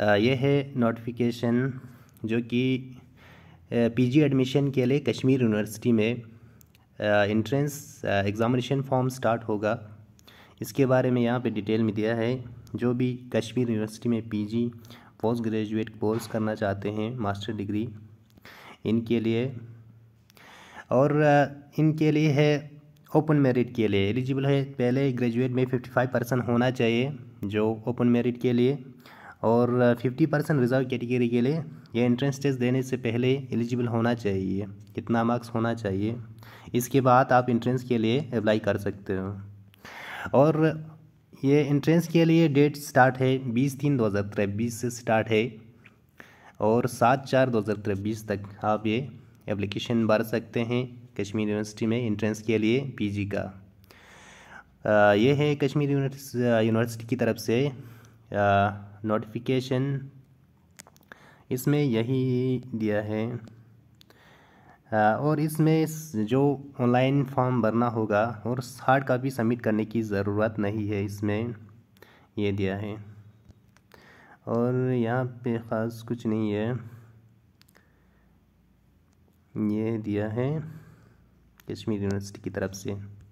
ये है नोटिफिकेशन जो कि पीजी एडमिशन के लिए कश्मीर यूनिवर्सिटी में इंट्रेंस एग्ज़ामिनेशन फॉर्म स्टार्ट होगा इसके बारे में यहाँ पे डिटेल में दिया है जो भी कश्मीर यूनिवर्सिटी में पीजी पोस्ट ग्रेजुएट कोर्स करना चाहते हैं मास्टर डिग्री इनके लिए और इनके लिए है ओपन मेरिट के लिए एलिजिबल है पहले ग्रेजुएट में फिफ्टी फाइव परसेंट होना चाहिए जो ओपन मेरिट के लिए और फिफ्टी परसेंट रिजर्व कैटेगरी के लिए यह एंट्रेंस टेस्ट देने से पहले एलिजिबल होना चाहिए कितना मार्क्स होना चाहिए इसके बाद आप इंट्रेंस के लिए अप्लाई कर सकते हो और ये इंट्रेंस के लिए डेट स्टार्ट है बीस तीन दो हज़ार तेईस से स्टार्ट है और सात चार दो हज़ार तेईस तक आप ये एप्लीकेशन भर सकते हैं कश्मीर यूनिवर्सिटी में इंट्रेंस के लिए पीजी का आ, ये है कश्मीर यूनिवर्सिटी की तरफ से नोटिफिकेशन इसमें यही दिया है और इसमें जो ऑनलाइन फॉर्म भरना होगा और हार्ड कापी सबमिट करने की ज़रूरत नहीं है इसमें ये दिया है और यहाँ पे ख़ास कुछ नहीं है ये दिया है कश्मीर यूनिवर्सिटी की तरफ से